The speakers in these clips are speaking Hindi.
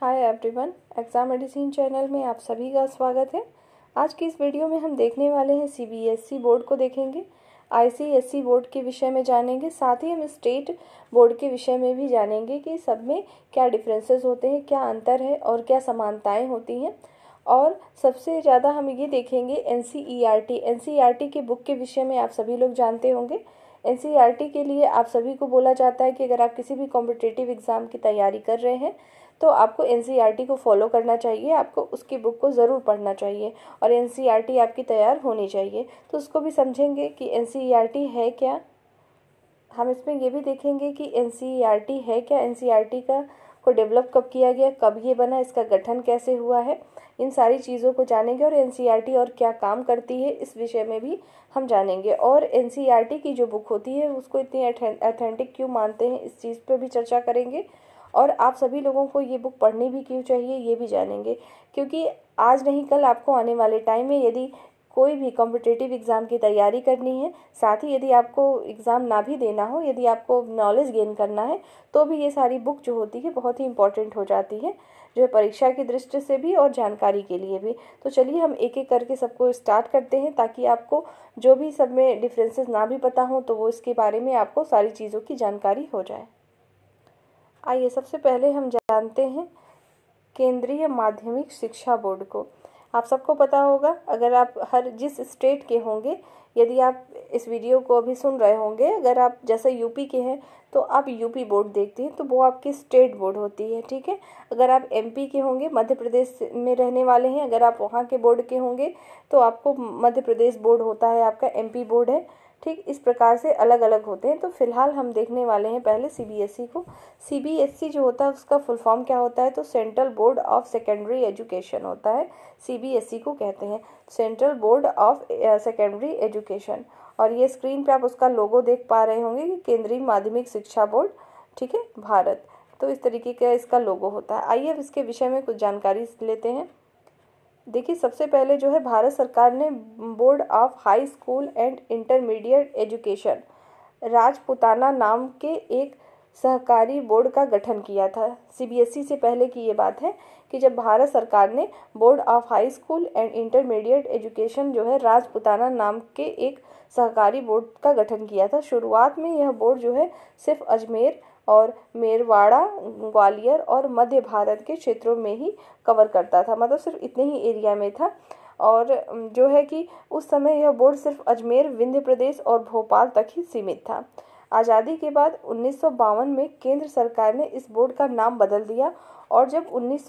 हाय एवरीवन एग्ज़ाम मेडिसिन चैनल में आप सभी का स्वागत है आज की इस वीडियो में हम देखने वाले हैं सीबीएसई e बोर्ड को देखेंगे आईसीएसई e बोर्ड के विषय में जानेंगे साथ ही हम स्टेट बोर्ड के विषय में भी जानेंगे कि सब में क्या डिफरेंसेस होते हैं क्या अंतर है और क्या समानताएं होती हैं और सबसे ज़्यादा हम ये देखेंगे एन सी e के बुक के विषय में आप सभी लोग जानते होंगे एन के लिए आप सभी को बोला जाता है कि अगर आप किसी भी कॉम्पिटेटिव एग्ज़ाम की तैयारी कर रहे हैं तो आपको एन e को फॉलो करना चाहिए आपको उसकी बुक को ज़रूर पढ़ना चाहिए और एन e आपकी तैयार होनी चाहिए तो उसको भी समझेंगे कि एन e है क्या हम इसमें ये भी देखेंगे कि एन है क्या एन का को डेवलप कब किया गया कब ये बना इसका गठन कैसे हुआ है इन सारी चीज़ों को जानेंगे और एन और क्या काम करती है इस विषय में भी हम जानेंगे और एन की जो बुक होती है उसको इतनी अथेंटिक क्यों मानते हैं इस चीज़ पर भी चर्चा करेंगे और आप सभी लोगों को ये बुक पढ़नी भी क्यों चाहिए ये भी जानेंगे क्योंकि आज नहीं कल आपको आने वाले टाइम में यदि कोई भी कॉम्पिटिटिव एग्ज़ाम की तैयारी करनी है साथ ही यदि आपको एग्ज़ाम ना भी देना हो यदि आपको नॉलेज गेन करना है तो भी ये सारी बुक जो होती है बहुत ही इंपॉर्टेंट हो जाती है जो है परीक्षा की दृष्टि से भी और जानकारी के लिए भी तो चलिए हम एक एक करके सबको स्टार्ट करते हैं ताकि आपको जो भी सब में डिफ्रेंसेस ना भी पता हो तो वो इसके बारे में आपको सारी चीज़ों की जानकारी हो जाए आइए सबसे पहले हम जानते हैं केंद्रीय माध्यमिक शिक्षा बोर्ड को आप सबको पता होगा अगर आप हर जिस स्टेट के होंगे यदि आप इस वीडियो को अभी सुन रहे होंगे अगर आप जैसे यूपी के हैं तो आप यूपी बोर्ड देखते हैं तो वो आपकी स्टेट बोर्ड होती है ठीक है अगर आप एमपी के होंगे मध्य प्रदेश में रहने वाले हैं अगर आप वहाँ के बोर्ड के होंगे तो आपको मध्य प्रदेश बोर्ड होता है आपका एमपी बोर्ड है ठीक इस प्रकार से अलग अलग होते हैं तो फिलहाल हम देखने वाले हैं पहले ई e को ई e जो होता है उसका फुल फॉर्म क्या होता है तो central board of secondary education होता है ई e को कहते हैं central board of secondary education और ये स्क्रीन पे आप उसका लोगो देख पा रहे होंगे कि केंद्रीय माध्यमिक शिक्षा बोर्ड ठीक है भारत तो इस तरीके का इसका लोगो होता है आइए अब इसके विषय में कुछ जानकारी लेते हैं देखिए सबसे पहले जो है भारत सरकार ने board of high school and intermediate education Rajputana नाम के एक सहकारी बोर्ड का गठन किया था सीबीएसई e से पहले की ये बात है कि जब भारत सरकार ने board of high school and intermediate education जो है राजपुताना नाम के एक सहकारी बोर्ड का गठन किया था शुरुआत में यह बोर्ड जो है सिर्फ अजमेर और मेरवाड़ा ग्वालियर और मध्य भारत के क्षेत्रों में ही कवर करता था मतलब सिर्फ इतने ही एरिया में था और जो है कि उस समय यह बोर्ड सिर्फ अजमेर विंध्य प्रदेश और भोपाल तक ही सीमित था आज़ादी के बाद उन्नीस में केंद्र सरकार ने इस बोर्ड का नाम बदल दिया और जब उन्नीस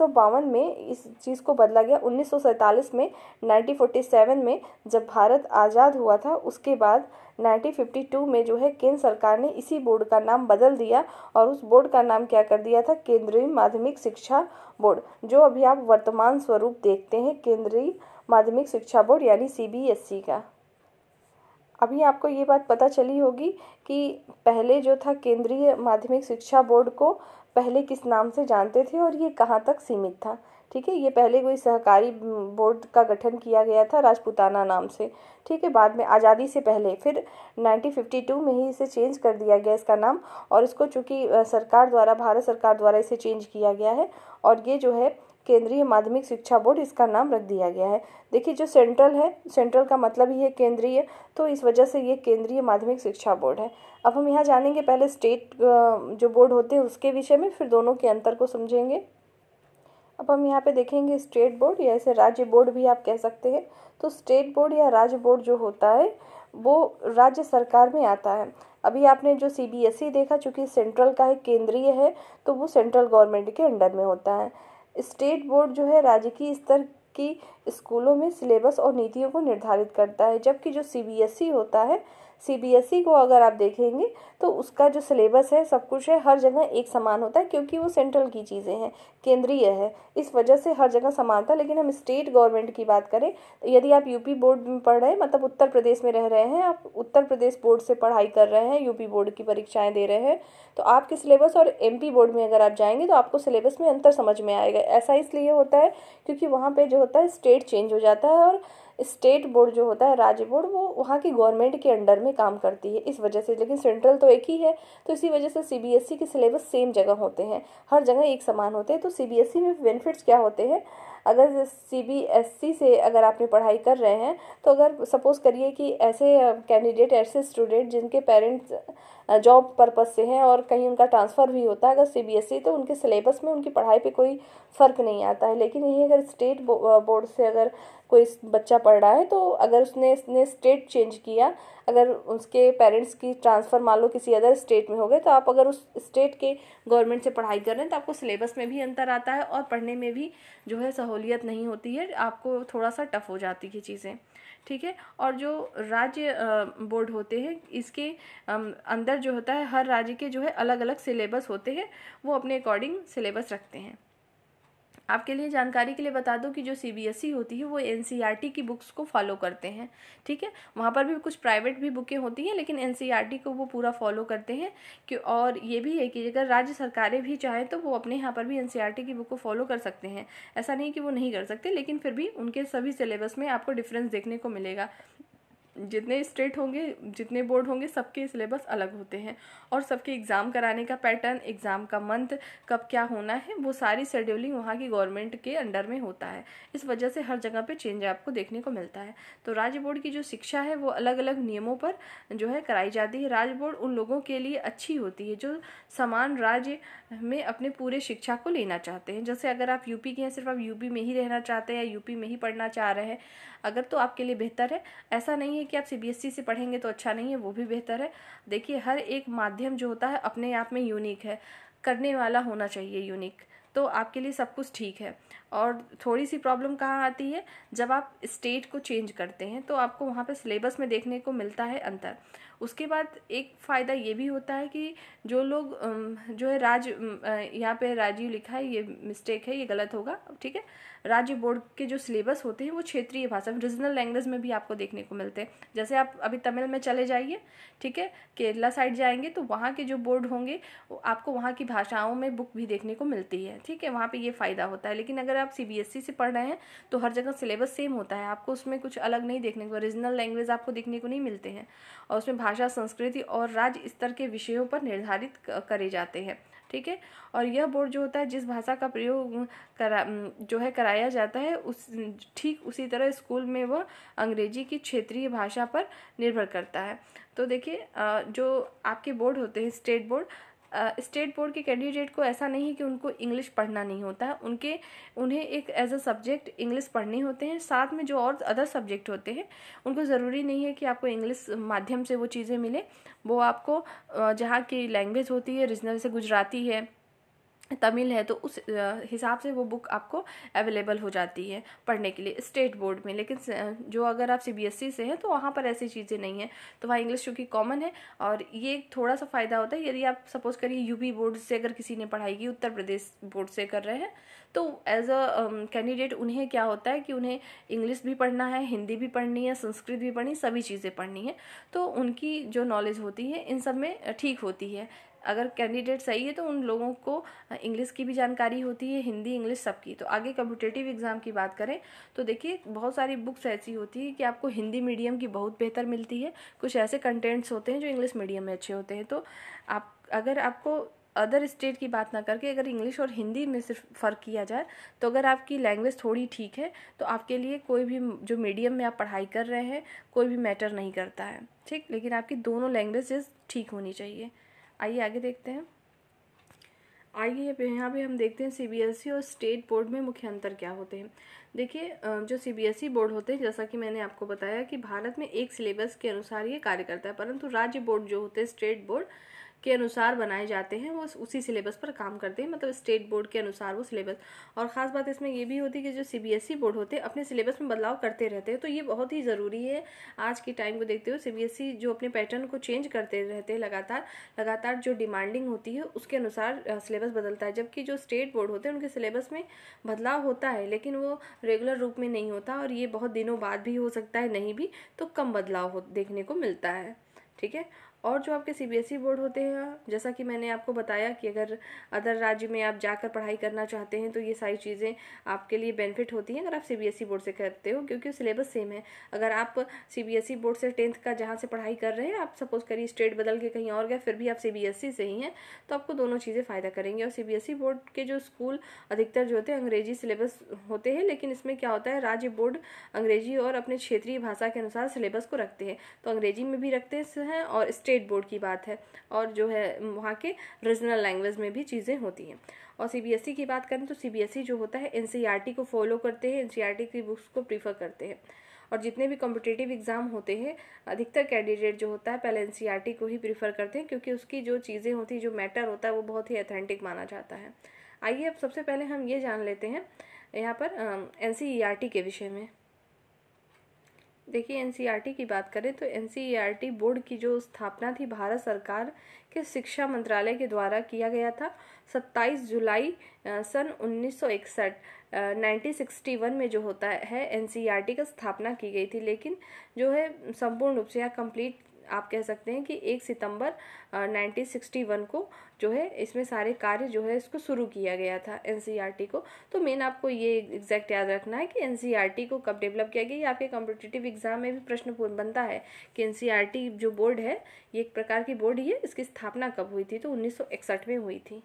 में इस चीज़ को बदला गया उन्नीस में 1947 में जब भारत आज़ाद हुआ था उसके बाद 1952 में जो है केंद्र सरकार ने इसी बोर्ड का नाम बदल दिया और उस बोर्ड का नाम क्या कर दिया था केंद्रीय माध्यमिक शिक्षा बोर्ड जो अभी आप वर्तमान स्वरूप देखते हैं केंद्रीय माध्यमिक शिक्षा बोर्ड यानी सीबीएसई का अभी आपको ये बात पता चली होगी कि पहले जो था केंद्रीय माध्यमिक शिक्षा बोर्ड को पहले किस नाम से जानते थे और ये कहाँ तक सीमित था ठीक है ये पहले कोई सहकारी बोर्ड का गठन किया गया था राजपूताना नाम से ठीक है बाद में आज़ादी से पहले फिर 1952 में ही इसे चेंज कर दिया गया इसका नाम और इसको चूँकि सरकार द्वारा भारत सरकार द्वारा इसे चेंज किया गया है और ये जो है केंद्रीय माध्यमिक शिक्षा बोर्ड इसका नाम रख दिया गया है देखिए जो सेंट्रल है सेंट्रल का मतलब ही है केंद्रीय तो इस वजह से ये केंद्रीय माध्यमिक शिक्षा बोर्ड है अब हम यहाँ जानेंगे पहले स्टेट जो बोर्ड होते हैं उसके विषय में फिर दोनों के अंतर को समझेंगे अब हम यहाँ पे देखेंगे स्टेट बोर्ड या ऐसे राज्य बोर्ड भी आप कह सकते हैं तो स्टेट बोर्ड या राज्य बोर्ड जो होता है वो राज्य सरकार में आता है अभी आपने जो सी बी एस ई देखा चूँकि सेंट्रल का है केंद्रीय है तो वो सेंट्रल गवर्नमेंट के अंडर में होता है स्टेट बोर्ड जो है राज्य की स्तर की स्कूलों में सिलेबस और नीतियों को निर्धारित करता है जबकि जो सीबीएसई e होता है सीबीएसई e को अगर आप देखेंगे तो उसका जो सिलेबस है सब कुछ है हर जगह एक समान होता है क्योंकि वो सेंट्रल की चीज़ें हैं केंद्रीय है इस वजह से हर जगह समानता लेकिन हम स्टेट गवर्नमेंट की बात करें तो यदि आप यूपी बोर्ड में पढ़ रहे हैं मतलब उत्तर प्रदेश में रह रहे हैं आप उत्तर प्रदेश बोर्ड से पढ़ाई कर रहे हैं यूपी बोर्ड की परीक्षाएँ दे रहे हैं तो आपके सिलेबस और एम बोर्ड में अगर आप जाएंगे तो आपको सिलेबस में अंतर समझ में आएगा ऐसा इसलिए होता है क्योंकि वहाँ पर जो होता है स्टेट चेंज हो जाता है और स्टेट बोर्ड जो होता है राज्य बोर्ड वो वहाँ की गवर्नमेंट के अंडर में काम करती है इस वजह से लेकिन सेंट्रल तो एक ही है तो इसी वजह से सीबीएसई e के सिलेबस सेम जगह होते हैं हर जगह एक समान होते हैं तो सीबीएसई e में बेनिफिट्स क्या होते हैं अगर सी बी एस सी से अगर आपने पढ़ाई कर रहे हैं तो अगर सपोज़ करिए कि ऐसे कैंडिडेट ऐसे स्टूडेंट जिनके पेरेंट्स जॉब पर्पज़ से हैं और कहीं उनका ट्रांसफ़र भी होता है अगर सीबीएसई e तो उनके सिलेबस में उनकी पढ़ाई पे कोई फ़र्क नहीं आता है लेकिन यही अगर स्टेट बोर्ड से अगर कोई बच्चा पढ़ रहा है तो अगर उसने इसने स्टेट चेंज किया अगर उसके पेरेंट्स की ट्रांसफ़र मान लो किसी अदर स्टेट में हो गए तो आप अगर उस स्टेट के गवर्नमेंट से पढ़ाई कर रहे हैं तो आपको सिलेबस में भी अंतर आता है और पढ़ने में भी जो है सहूलियत नहीं होती है आपको थोड़ा सा टफ हो जाती है चीज़ें ठीक है और जो राज्य बोर्ड होते हैं इसके अंदर जो होता है हर राज्य के जो है अलग अलग सिलेबस होते हैं वो अपने अकॉर्डिंग सिलेबस रखते हैं आपके लिए जानकारी के लिए बता दूं कि जो सी e होती है वो टी e की बुक्स को फॉलो करते हैं ठीक है वहाँ पर भी कुछ प्राइवेट भी बुकें होती हैं लेकिन टी e को वो पूरा फॉलो करते हैं कि और ये भी है कि अगर राज्य सरकारें भी चाहें तो वो अपने यहाँ पर भी टी की बुक को फॉलो कर सकते हैं ऐसा नहीं कि वो नहीं कर सकते लेकिन फिर भी उनके सभी सिलेबस में आपको डिफरेंस देखने को मिलेगा जितने स्टेट होंगे जितने बोर्ड होंगे सबके सिलेबस अलग होते हैं और सबके एग्ज़ाम कराने का पैटर्न एग्ज़ाम का मंथ कब क्या होना है वो सारी शेड्यूलिंग वहाँ की गवर्नमेंट के अंडर में होता है इस वजह से हर जगह पे चेंज आपको देखने को मिलता है तो राज्य बोर्ड की जो शिक्षा है वो अलग अलग नियमों पर जो है कराई जाती है राज्य बोर्ड उन लोगों के लिए अच्छी होती है जो समान राज्य में अपने पूरे शिक्षा को लेना चाहते हैं जैसे अगर आप यूपी के हैं सिर्फ आप यूपी में ही रहना चाहते हैं या यूपी में ही पढ़ना चाह रहे हैं अगर तो आपके लिए बेहतर है ऐसा नहीं है कि आप सीबीएसई e से पढ़ेंगे तो अच्छा नहीं है वो भी बेहतर है देखिए हर एक माध्यम जो होता है अपने आप में यूनिक है करने वाला होना चाहिए यूनिक तो आपके लिए सब कुछ ठीक है और थोड़ी सी प्रॉब्लम कहाँ आती है जब आप स्टेट को चेंज करते हैं तो आपको वहाँ पे सिलेबस में देखने को मिलता है अंतर उसके बाद एक फ़ायदा ये भी होता है कि जो लोग जो है राज यहाँ पे राजीव लिखा है ये मिस्टेक है ये गलत होगा ठीक है राज्य बोर्ड के जो सिलेबस होते हैं वो क्षेत्रीय भाषा में रीजनल लैंग्वेज में भी आपको देखने को मिलते हैं जैसे आप अभी तमिल में चले जाइए ठीक है केरला साइड जाएंगे तो वहाँ के जो बोर्ड होंगे आपको वहाँ की भाषाओं में बुक भी देखने को मिलती है ठीक है वहाँ पर ये फ़ायदा होता है लेकिन अगर आप सी e से पढ़ रहे हैं तो हर जगह सिलेबस सेम होता है आपको उसमें कुछ अलग नहीं देखने को रीजनल लैंग्वेज आपको देखने को नहीं मिलते हैं और उसमें भाषा संस्कृति और राज्य स्तर के विषयों पर निर्धारित करे जाते हैं ठीक है और यह बोर्ड जो होता है जिस भाषा का प्रयोग करा जो है कराया जाता है उस ठीक उसी तरह स्कूल में वह अंग्रेजी की क्षेत्रीय भाषा पर निर्भर करता है तो देखिए जो आपके बोर्ड होते हैं स्टेट बोर्ड स्टेट बोर्ड के कैंडिडेट को ऐसा नहीं कि उनको इंग्लिश पढ़ना नहीं होता उनके उन्हें एक एज अ सब्जेक्ट इंग्लिश पढ़ने होते हैं साथ में जो और अदर सब्जेक्ट होते हैं उनको ज़रूरी नहीं है कि आपको इंग्लिश माध्यम से वो चीज़ें मिलें वो आपको जहाँ की लैंग्वेज होती है रीजनल से गुजराती है तमिल है तो उस हिसाब से वो बुक आपको अवेलेबल हो जाती है पढ़ने के लिए स्टेट बोर्ड में लेकिन जो अगर आप सीबीएसई e से हैं तो वहाँ पर ऐसी चीज़ें नहीं हैं तो वहाँ इंग्लिश चूँकि कॉमन है और ये थोड़ा सा फ़ायदा होता है यदि आप सपोज करिए यूपी बोर्ड से अगर किसी ने पढ़ाई की उत्तर प्रदेश बोर्ड से कर रहे हैं तो एज अ कैंडिडेट उन्हें क्या होता है कि उन्हें इंग्लिश भी पढ़ना है हिंदी भी पढ़नी है संस्कृत भी पढ़नी सभी चीज़ें पढ़नी है तो उनकी जो नॉलेज होती है इन सब में ठीक होती है अगर कैंडिडेट सही है तो उन लोगों को इंग्लिश की भी जानकारी होती है हिंदी इंग्लिश सबकी तो आगे कम्पिटेटिव एग्ज़ाम की बात करें तो देखिए बहुत सारी बुक्स ऐसी होती है कि आपको हिंदी मीडियम की बहुत बेहतर मिलती है कुछ ऐसे कंटेंट्स होते हैं जो इंग्लिश मीडियम में अच्छे होते हैं तो आप अगर आपको अदर स्टेट की बात ना करके अगर इंग्लिश और हिंदी में सिर्फ फ़र्क किया जाए तो अगर आपकी लैंग्वेज थोड़ी ठीक है तो आपके लिए कोई भी जो मीडियम में आप पढ़ाई कर रहे हैं कोई भी मैटर नहीं करता है ठीक लेकिन आपकी दोनों लैंग्वेजेस ठीक होनी चाहिए आइए आगे देखते हैं आइए यहाँ पे हम देखते हैं सीबीएसई e और स्टेट बोर्ड में मुख्य अंतर क्या होते हैं देखिए जो सीबीएसई बोर्ड e होते हैं जैसा कि मैंने आपको बताया कि भारत में एक सिलेबस के अनुसार ये कार्य करता है परंतु राज्य बोर्ड जो होते हैं स्टेट बोर्ड के अनुसार बनाए जाते हैं वो उसी सिलेबस पर काम करते हैं मतलब स्टेट बोर्ड के अनुसार वो सिलेबस और ख़ास बात इसमें ये भी होती है कि जो सीबीएसई बोर्ड e होते हैं अपने सिलेबस में बदलाव करते रहते हैं तो ये बहुत ही ज़रूरी है आज के टाइम को देखते हुए सी e जो अपने पैटर्न को चेंज करते रहते हैं लगातार लगातार जो डिमांडिंग होती है उसके अनुसार सिलेबस बदलता है जबकि जो स्टेट बोर्ड होते हैं उनके सिलेबस में बदलाव होता है लेकिन वो रेगुलर रूप में नहीं होता और ये बहुत दिनों बाद भी हो सकता है नहीं भी तो कम बदलाव देखने को मिलता है ठीक है और जो आपके सीबीएसई बोर्ड e होते हैं जैसा कि मैंने आपको बताया कि अगर अदर राज्य में आप जाकर पढ़ाई करना चाहते हैं तो ये सारी चीज़ें आपके लिए बेनिफिट होती हैं अगर आप सीबीएसई बोर्ड e से करते हो क्योंकि सिलेबस सेम है अगर आप सीबीएसई बोर्ड e से टेंथ का जहाँ से पढ़ाई कर रहे हैं आप सपोज करिए स्टेट बदल के कहीं और गए फिर भी आप सी से ही हैं तो आपको दोनों चीज़ें फ़ायदा करेंगी और सी बोर्ड के जो स्कूल अधिकतर जो होते हैं अंग्रेजी सिलेबस होते हैं लेकिन इसमें क्या होता है राज्य बोर्ड अंग्रेजी और अपने क्षेत्रीय भाषा के अनुसार सिलेबस को रखते हैं तो अंग्रेजी में भी रखते हैं और स्टेट बोर्ड की बात है और जो है वहाँ के रीजनल लैंग्वेज में भी चीज़ें होती हैं और सीबीएसई e की बात करें तो सीबीएसई e जो होता है एनसीईआरटी e को फॉलो करते हैं एनसीईआरटी की बुक्स को प्रीफर करते हैं और जितने भी कॉम्पिटेटिव एग्ज़ाम होते हैं अधिकतर कैंडिडेट जो होता है पहले एन को ही प्रीफर करते हैं क्योंकि उसकी जो चीज़ें होती हैं जो मैटर होता है वो बहुत ही अथेंटिक माना जाता है आइए अब सबसे पहले हम ये जान लेते हैं यहाँ पर एन के विषय में देखिए एनसीईआरटी e की बात करें तो एनसीईआरटी e बोर्ड की जो स्थापना थी भारत सरकार के शिक्षा मंत्रालय के द्वारा किया गया था 27 जुलाई सन 1961 1961 में जो होता है एनसीईआरटी e का स्थापना की गई थी लेकिन जो है संपूर्ण रूप से या कंप्लीट आप कह सकते हैं कि एक सितंबर वन को जो है इसमें सारे कार्य जो है इसको शुरू किया गया था एन e को तो मेन आपको ये एग्जैक्ट याद रखना है कि एन e को कब डेवलप किया गया ये आपके कॉम्पिटिटिव एग्जाम में भी प्रश्न बनता है कि एन e जो बोर्ड है ये एक प्रकार की बोर्ड ही है इसकी स्थापना कब हुई थी तो उन्नीस में हुई थी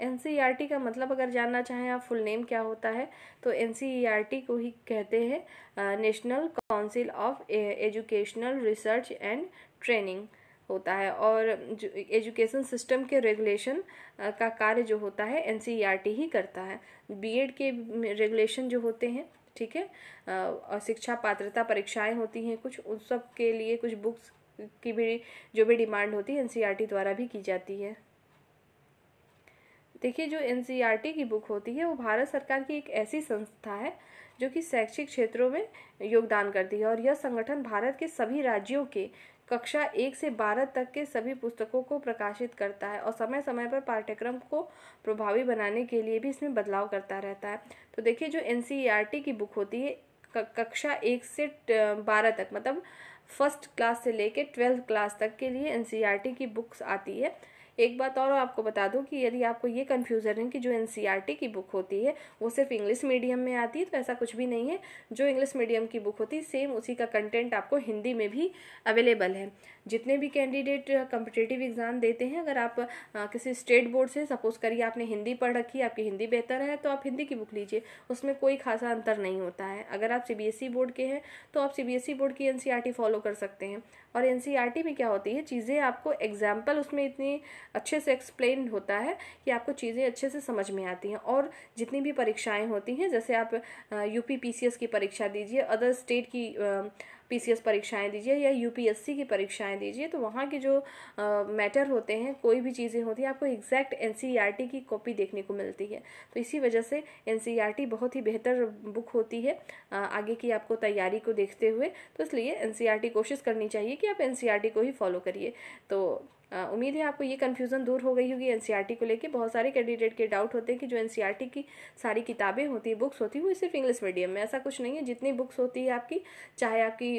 एन e का मतलब अगर जानना चाहें आप फुल नेम क्या होता है तो एन e को ही कहते हैं national council of educational research and training होता है और एजुकेशन सिस्टम के रेगुलेशन का कार्य जो होता है एन e ही करता है बीएड के रेगुलेशन जो होते हैं ठीक है और शिक्षा पात्रता परीक्षाएं होती हैं कुछ उन सब के लिए कुछ बुक्स की भी जो भी डिमांड होती है एन द्वारा भी की जाती है देखिए जो एन e की बुक होती है वो भारत सरकार की एक ऐसी संस्था है जो कि शैक्षिक क्षेत्रों में योगदान करती है और यह संगठन भारत के सभी राज्यों के कक्षा एक से बारह तक के सभी पुस्तकों को प्रकाशित करता है और समय समय पर पाठ्यक्रम को प्रभावी बनाने के लिए भी इसमें बदलाव करता रहता है तो देखिए जो एन e की बुक होती है कक्षा एक से बारह तक मतलब फर्स्ट क्लास से लेकर ट्वेल्थ क्लास तक के लिए एन e की बुक्स आती है एक बात और आपको बता दूं कि यदि आपको ये कन्फ्यूज़न है कि जो एन e की बुक होती है वो सिर्फ इंग्लिश मीडियम में आती है तो ऐसा कुछ भी नहीं है जो इंग्लिश मीडियम की बुक होती है सेम उसी का कंटेंट आपको हिंदी में भी अवेलेबल है जितने भी कैंडिडेट कम्पिटेटिव एग्ज़ाम देते हैं अगर आप आ, किसी स्टेट बोर्ड से सपोज़ करिए आपने हिंदी पढ़ रखी है आपकी हिंदी बेहतर है तो आप हिंदी की बुक लीजिए उसमें कोई खासा अंतर नहीं होता है अगर आप सी बोर्ड e के हैं तो आप सी बोर्ड e की एन फॉलो कर सकते हैं और एन में क्या होती है चीज़ें आपको एग्जाम्पल उसमें इतनी अच्छे से एक्सप्लेन होता है कि आपको चीज़ें अच्छे से समझ में आती हैं और जितनी भी परीक्षाएं होती हैं जैसे आप यूपी पीसीएस की परीक्षा दीजिए अदर स्टेट की पीसीएस परीक्षाएं दीजिए या यूपीएससी की परीक्षाएं दीजिए तो वहाँ के जो मैटर होते हैं कोई भी चीज़ें होती हैं आपको एग्जैक्ट एन e की कॉपी देखने को मिलती है तो इसी वजह से एन e बहुत ही बेहतर बुक होती है आगे की आपको तैयारी को देखते हुए तो इसलिए एन e कोशिश करनी चाहिए कि आप एन को ही फॉलो करिए तो उम्मीद है आपको ये कन्फ्यूज़न दूर हो गई होगी एन e को लेकर बहुत सारे कैंडिडेट के डाउट होते हैं कि जो एन e की सारी किताबें होती हैं बुक्स होती हैं वो सिर्फ इंग्लिश मीडियम में ऐसा कुछ नहीं है जितनी बुक्स होती है आपकी चाहे आपकी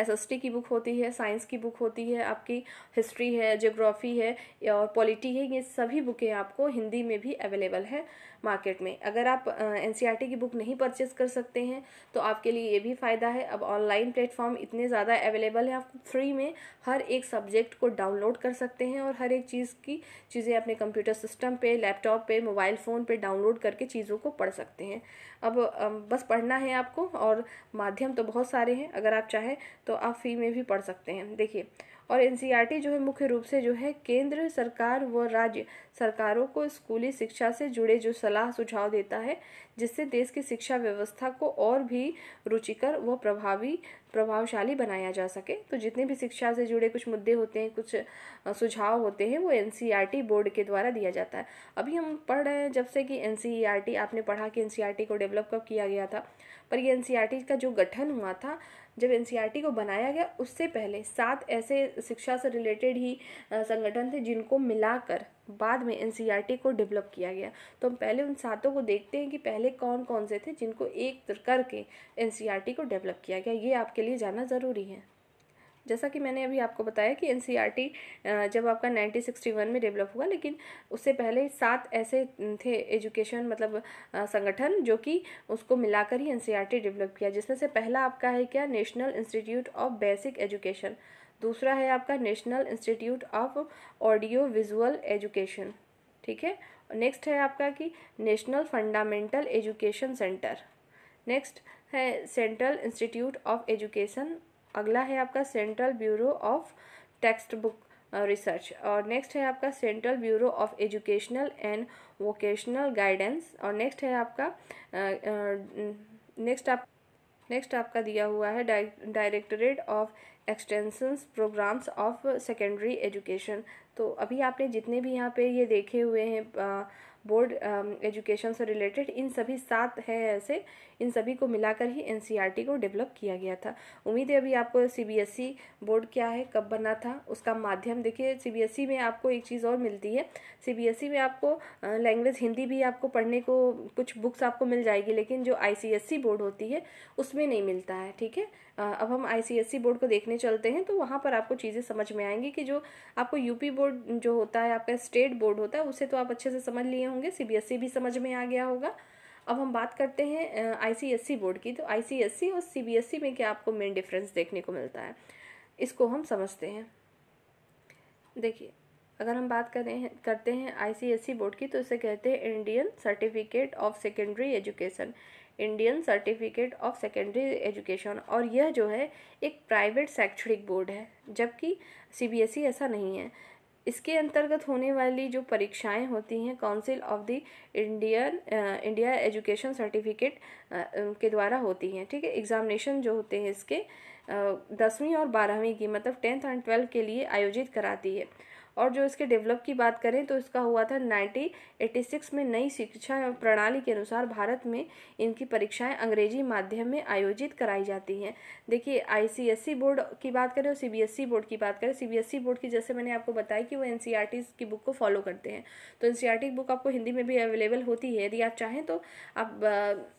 एसएसटी की बुक होती है साइंस की बुक होती है आपकी हिस्ट्री है जोग्राफ़ी है और पॉलिटी है ये सभी बुकें आपको हिंदी में भी अवेलेबल है मार्केट में अगर आप एन e की बुक नहीं परचेज़ कर सकते हैं तो आपके लिए ये भी फ़ायदा है अब ऑनलाइन प्लेटफॉर्म इतने ज़्यादा अवेलेबल है आप फ्री में हर एक सब्जेक्ट को डाउनलोड कर सकते हैं और हर एक चीज़ की चीज़ें अपने कंप्यूटर सिस्टम पे लैपटॉप पे मोबाइल फ़ोन पे डाउनलोड करके चीज़ों को पढ़ सकते हैं अब बस पढ़ना है आपको और माध्यम तो बहुत सारे हैं अगर आप चाहें तो आप फ़ी में भी पढ़ सकते हैं देखिए और एन e जो है मुख्य रूप से जो है केंद्र सरकार व राज्य सरकारों को स्कूली शिक्षा से जुड़े जो सलाह सुझाव देता है जिससे देश की शिक्षा व्यवस्था को और भी रुचिकर व प्रभावी प्रभावशाली बनाया जा सके तो जितने भी शिक्षा से जुड़े कुछ मुद्दे होते हैं कुछ सुझाव होते हैं वो एन e बोर्ड के द्वारा दिया जाता है अभी हम पढ़ रहे हैं जब से कि एन e आपने पढ़ा कि एन को डेवलप कब किया गया था पर ये एन का जो गठन हुआ था जब एन e को बनाया गया उससे पहले सात ऐसे शिक्षा से रिलेटेड ही संगठन थे जिनको मिलाकर बाद में एन e को डेवलप किया गया तो हम पहले उन सातों को देखते हैं कि पहले कौन कौन से थे जिनको एक करके एन e को डेवलप किया गया ये आपके लिए जाना ज़रूरी है जैसा कि मैंने अभी आपको बताया कि एन e जब आपका 1961 में डेवलप हुआ लेकिन उससे पहले सात ऐसे थे एजुकेशन मतलब संगठन जो कि उसको मिलाकर ही एन e डेवलप किया जिसमें से पहला आपका है क्या national institute of basic education दूसरा है आपका national institute of audio visual education ठीक है नेक्स्ट है आपका कि national fundamental education centre next है सेंट्रल इंस्टीट्यूट ऑफ एजुकेशन अगला है आपका central bureau of text book research और नेक्स्ट है आपका central bureau of educational and vocational guidance और नेक्स्ट है आपका नेक्स्ट आप नेक्स्ट आपका दिया हुआ है directorate of extension programmes of secondary education तो अभी आपने जितने भी यहाँ पे ये देखे हुए हैं बोर्ड एजुकेशन से रिलेटेड इन सभी सात हैं ऐसे इन सभी को मिलाकर ही एन e को डेवलप किया गया था उम्मीद है अभी आपको सी e बोर्ड क्या है कब बना था उसका माध्यम देखिए सी e में आपको एक चीज़ और मिलती है सी में आपको लैंग्वेज हिंदी भी आपको पढ़ने को कुछ बुक्स आपको मिल जाएगी लेकिन जो आई बोर्ड होती है उसमें नहीं मिलता है ठीक है अब हम आई बोर्ड को देखने चलते हैं तो वहाँ पर आपको चीज़ें समझ में आएंगी कि जो आपको यूपी बोर्ड जो होता है आपका स्टेट बोर्ड होता है उसे तो आप अच्छे से समझ लिए होंगे सीबीएसई e भी समझ में आ गया होगा अब हम बात करते हैं आईसीएससी e बोर्ड की तो आईसीएससी e और सीबीएसई में क्या आपको मेन डिफरेंस देखने को मिलता है इसको हम समझते हैं देखिए अगर हम बात करें करते हैं आईसीएससी बोर्ड की तो इसे कहते हैं Indian certificate of secondary education Indian certificate of secondary education और यह जो है एक प्राइवेट शैक्षणिक बोर्ड है जबकि सीबीएसई ऐसा नहीं है इसके अंतर्गत होने वाली जो परीक्षाएं होती हैं council of the Indian India education certificate के द्वारा होती हैं ठीक है एग्जामिनेशन जो होते हैं इसके दसवीं और बारहवीं की मतलब टेंथ एंड ट्वेल्थ के लिए आयोजित कराती है और जो इसके डेवलप की बात करें तो इसका हुआ था 1986 में नई शिक्षा प्रणाली के अनुसार भारत में इनकी परीक्षाएं अंग्रेजी माध्यम में आयोजित कराई जाती हैं देखिए आईसीएसई e बोर्ड की बात करें और सीबीएसई e बोर्ड की बात करें सीबीएसई e बोर्ड की जैसे मैंने आपको बताया कि वो एन की बुक को फॉलो करते हैं तो एन बुक आपको हिंदी में भी अवेलेबल होती है यदि आप चाहें तो आप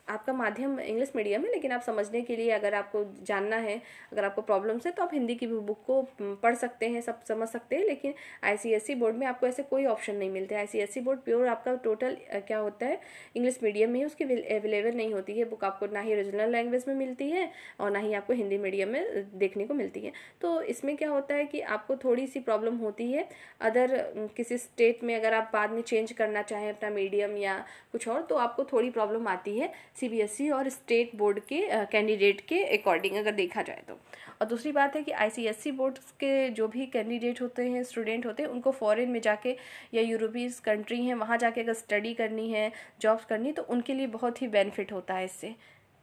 आपका माध्यम इंग्लिश मीडियम है लेकिन आप समझने के लिए अगर आपको जानना है अगर आपको प्रॉब्लम्स है तो आप हिंदी की बुक को पढ़ सकते हैं सब समझ सकते हैं लेकिन आईसीएससी e बोर्ड में आपको ऐसे कोई ऑप्शन नहीं मिलते आईसीएससी e बोर्ड प्योर आपका टोटल क्या होता है इंग्लिश मीडियम में ही उसकी अवेलेबल नहीं होती है बुक आपको ना ही ओरिजिनल लैंग्वेज में मिलती है और ना ही आपको हिंदी मीडियम में देखने को मिलती है तो इसमें क्या होता है कि आपको थोड़ी सी प्रॉब्लम होती है अदर किसी स्टेट में अगर आप बाद में चेंज करना चाहें अपना मीडियम या कुछ और तो आपको थोड़ी प्रॉब्लम आती है सीबीएसई e और स्टेट बोर्ड के कैंडिडेट के अकॉर्डिंग अगर देखा जाए तो और दूसरी बात है कि आईसीएसई बोर्ड के जो भी कैंडिडेट होते हैं स्टूडेंट होते होते हैं उनको फ़ॉरेन में जाके या यूरोपीज़ कंट्री हैं वहाँ जाके अगर स्टडी करनी है जॉब्स करनी तो उनके लिए बहुत ही बेनिफिट होता है इससे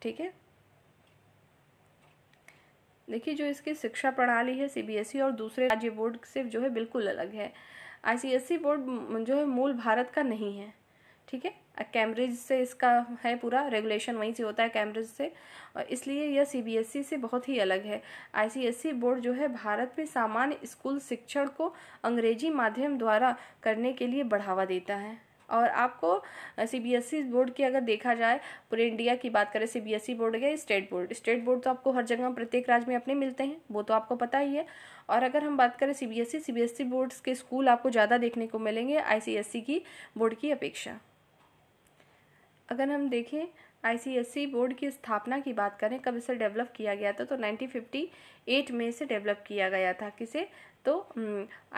ठीक है देखिए जो इसकी शिक्षा प्रणाली है सीबीएसई e और दूसरे राज्य बोर्ड से जो है बिल्कुल अलग है आईसीएसई बोर्ड e जो है मूल भारत का नहीं है ठीक है कैम्ब्रिज से इसका है पूरा रेगुलेशन वहीं से होता है कैम्ब्रिज से और इसलिए यह सीबीएसई e से बहुत ही अलग है आईसीएसई e बोर्ड जो है भारत में सामान्य स्कूल शिक्षण को अंग्रेजी माध्यम द्वारा करने के लिए बढ़ावा देता है और आपको C B S E board की अगर देखा जाए पूरे इंडिया की बात करें C B S E board या स्टेट बोर्ड स्टेट बोर्ड तो आपको हर जगह प्रत्येक राज्य में अपने मिलते हैं वो तो आपको पता ही है और अगर हम बात करें C B S E C B S E boards के स्कूल आपको ज़्यादा देखने को मिलेंगे आई सी एस ई की बोर्ड की अपेक्षा अगर हम देखें आईसीएससी बोर्ड की स्थापना की बात करें कब इसे डेवलप किया गया था तो 1958 में इसे डेवलप किया गया था किसे तो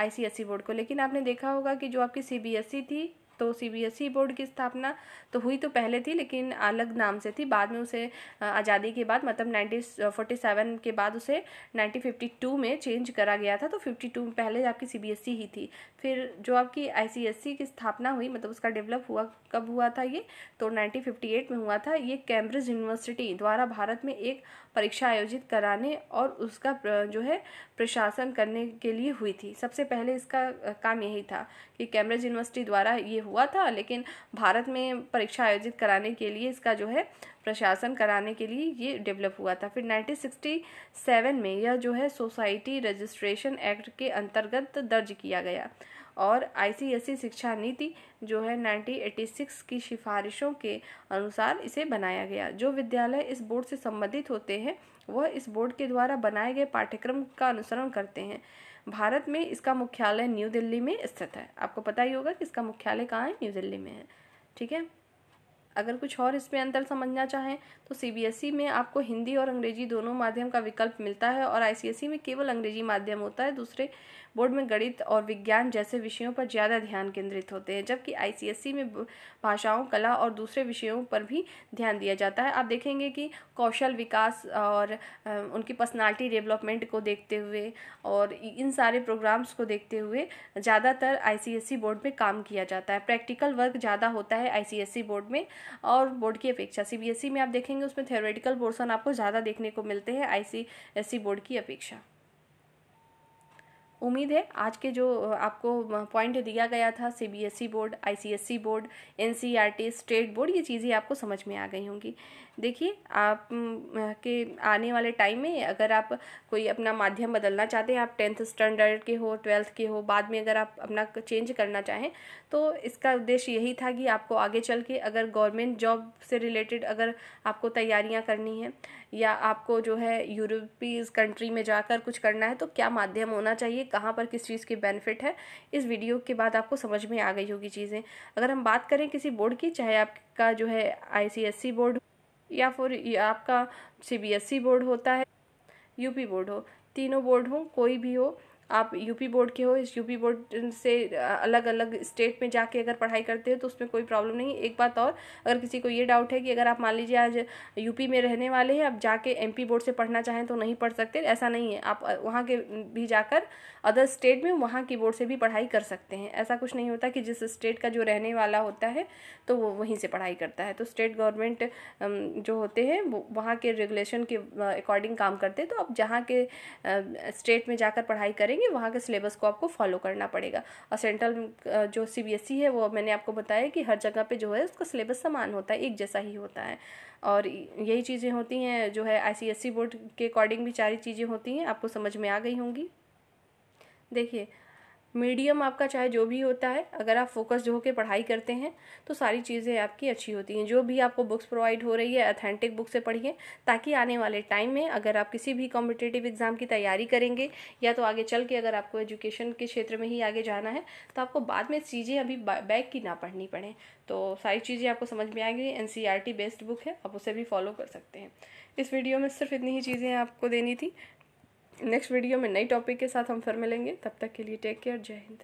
आईसीएससी बोर्ड को लेकिन आपने देखा होगा कि जो आपकी सीबीएसई e थी तो सीबीएसई e बोर्ड की स्थापना तो हुई तो पहले थी लेकिन अलग नाम से थी बाद में उसे आज़ादी के बाद मतलब नाइनटीन के बाद उसे नाइनटीन में चेंज करा गया था तो फिफ्टी टू में पहले आपकी सीबीएसई e ही थी फिर जो आपकी आईसीएसई e की स्थापना हुई मतलब उसका डेवलप हुआ कब हुआ था ये तो नाइनटीन फिफ्टी एट में हुआ था ये कैम्ब्रिज यूनिवर्सिटी द्वारा भारत में एक परीक्षा आयोजित कराने और उसका जो है प्रशासन करने के लिए हुई थी सबसे पहले इसका काम यही था कि कैम्ब्रिज यूनिवर्सिटी द्वारा ये हुआ था लेकिन भारत में परीक्षा आयोजित कराने के लिए इसका जो है प्रशासन कराने के लिए ये डेवलप हुआ था फिर 1967 में यह जो है सोसाइटी रजिस्ट्रेशन एक्ट के अंतर्गत दर्ज किया गया और आईसीएसई शिक्षा नीति जो है 1986 की सिफारिशों के अनुसार इसे बनाया गया जो विद्यालय इस बोर्ड से संबंधित होते हैं वह इस बोर्ड के द्वारा बनाए गए पाठ्यक्रम का अनुसरण करते हैं भारत में इसका मुख्यालय न्यू दिल्ली में स्थित है आपको पता ही होगा कि इसका मुख्यालय कहाँ है न्यू दिल्ली में है ठीक है अगर कुछ और इसमें अंतर समझना चाहें तो ई में आपको हिंदी और अंग्रेजी दोनों माध्यम का विकल्प मिलता है और ई में केवल अंग्रेजी माध्यम होता है दूसरे बोर्ड में गणित और विज्ञान जैसे विषयों पर ज़्यादा ध्यान केंद्रित होते हैं जबकि आई में भाषाओं कला और दूसरे विषयों पर भी ध्यान दिया जाता है आप देखेंगे कि कौशल विकास और उनकी पर्सनालिटी डेवलपमेंट को देखते हुए और इन सारे प्रोग्राम्स को देखते हुए ज़्यादातर आई बोर्ड में काम किया जाता है प्रैक्टिकल वर्क ज़्यादा होता है आई बोर्ड में और बोर्ड की अपेक्षा सी e में आप देखेंगे उसमें थेरेटिकल पोर्सन आपको ज़्यादा देखने को मिलते हैं आई बोर्ड की अपेक्षा उम्मीद है आज के जो आपको पॉइंट दिया गया था CBSE e board ICSE e board NCERT state e board ये चीज़ें आपको समझ में आ गई होंगी देखिए आप के आने वाले टाइम में अगर आप कोई अपना माध्यम बदलना चाहते हैं आप टेंथ स्टैंडर्ड के हो ट्वेल्थ के हो बाद में अगर आप अपना चेंज करना चाहें तो इसका उद्देश्य यही था कि आपको आगे चल के अगर गवर्नमेंट जॉब से रिलेटेड अगर आपको तैयारियां करनी है या आपको जो है यूरोपीज कंट्री में जाकर कुछ करना है तो क्या माध्यम होना चाहिए कहाँ पर किस चीज़ की बेनिफिट है इस वीडियो के बाद आपको समझ में आ गई होगी चीज़ें अगर हम बात करें किसी बोर्ड की चाहे आपका जो है आईसीएससी बोर्ड या फिर आपका सीबीएसई बोर्ड होता है यूपी बोर्ड हो तीनों बोर्ड हो कोई भी हो आप यूपी बोर्ड के हो इस यूपी बोर्ड से अलग अलग स्टेट में जाके अगर पढ़ाई करते हो तो उसमें कोई प्रॉब्लम नहीं एक बात और अगर किसी को ये डाउट है कि अगर आप मान लीजिए आज यूपी में रहने वाले हैं आप जाके एमपी बोर्ड से पढ़ना चाहें तो नहीं पढ़ सकते ऐसा नहीं है आप वहाँ के भी जाकर अदर स्टेट में वहाँ की बोर्ड से भी पढ़ाई कर सकते हैं ऐसा कुछ नहीं होता कि जिस स्टेट का जो रहने वाला होता है तो वो वहीं से पढ़ाई करता है तो स्टेट गवर्नमेंट जो होते हैं वो वहाँ के रेगुलेशन के अकॉर्डिंग काम करते हैं तो आप जहाँ के स्टेट में जाकर पढ़ाई करेंगे मिलेगी वहाँ के सिलेबस को आपको फॉलो करना पड़ेगा और सेंट्रल जो सी e है वो मैंने आपको बताया कि हर जगह पर जो है उसका सिलेबस समान होता है एक जैसा ही होता है और यही चीज़ें होती हैं जो है आई बोर्ड e के अकॉर्डिंग भी सारी चीज़ें होती हैं आपको समझ में आ गई होंगी देखिए मीडियम आपका चाहे जो भी होता है अगर आप फोकस्ड होकर पढ़ाई करते हैं तो सारी चीज़ें आपकी अच्छी होती हैं जो भी आपको बुक्स प्रोवाइड हो रही है अथेंटिक बुक से पढ़िए ताकि आने वाले टाइम में अगर आप किसी भी कॉम्पिटेटिव एग्ज़ाम की तैयारी करेंगे या तो आगे चल के अगर आपको एजुकेशन के क्षेत्र में ही आगे जाना है तो आपको बाद में चीज़ें अभी बैग की ना पढ़नी पड़े तो सारी चीज़ें आपको समझ में आएंगी एन बेस्ड बुक है आप उसे भी फॉलो कर सकते हैं इस वीडियो में सिर्फ इतनी ही चीज़ें आपको देनी थी नेक्स्ट वीडियो में नई टॉपिक के साथ हम फिर मिलेंगे तब तक के लिए टेक केयर जय हिंद